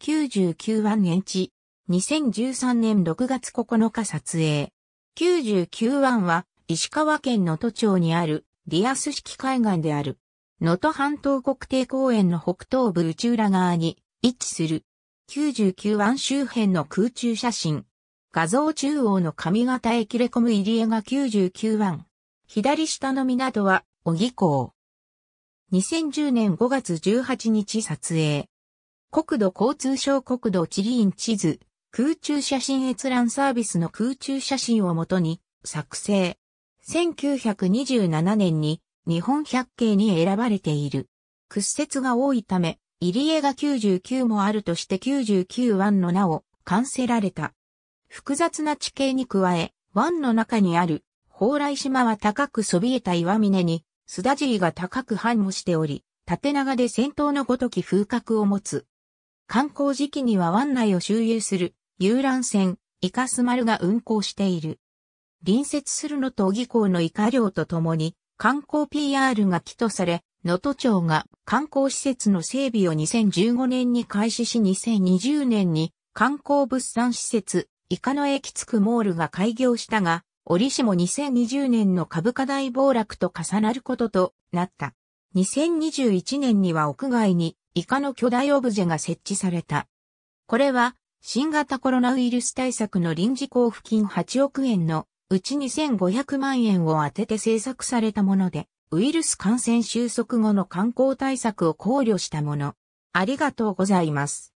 99万円地、2013年6月9日撮影。99湾は石川県能登町にあるリアス式海岸である。能登半島国定公園の北東部内浦側に位置する。99湾周辺の空中写真。画像中央の上方へ切れ込む入り江が99湾。左下の港は小木港。2010年5月18日撮影。国土交通省国土地理院地図、空中写真閲覧サービスの空中写真をもとに作成。1927年に日本百景に選ばれている。屈折が多いため、入江が99もあるとして99湾の名を冠せられた。複雑な地形に加え、湾の中にある蓬莱島は高くそびえた岩峰に、須田尻が高く繁茂しており、縦長で戦闘のごとき風格を持つ。観光時期には湾内を周遊する遊覧船イカスマルが運航している。隣接するのと技港のイカ漁とともに観光 PR が起とされ、能登町が観光施設の整備を2015年に開始し2020年に観光物産施設イカの駅つくモールが開業したが、折しも2020年の株価大暴落と重なることとなった。2021年には屋外に以下の巨大オブジェが設置された。これは、新型コロナウイルス対策の臨時交付金8億円のうち2500万円を当てて制作されたもので、ウイルス感染収束後の観光対策を考慮したもの。ありがとうございます。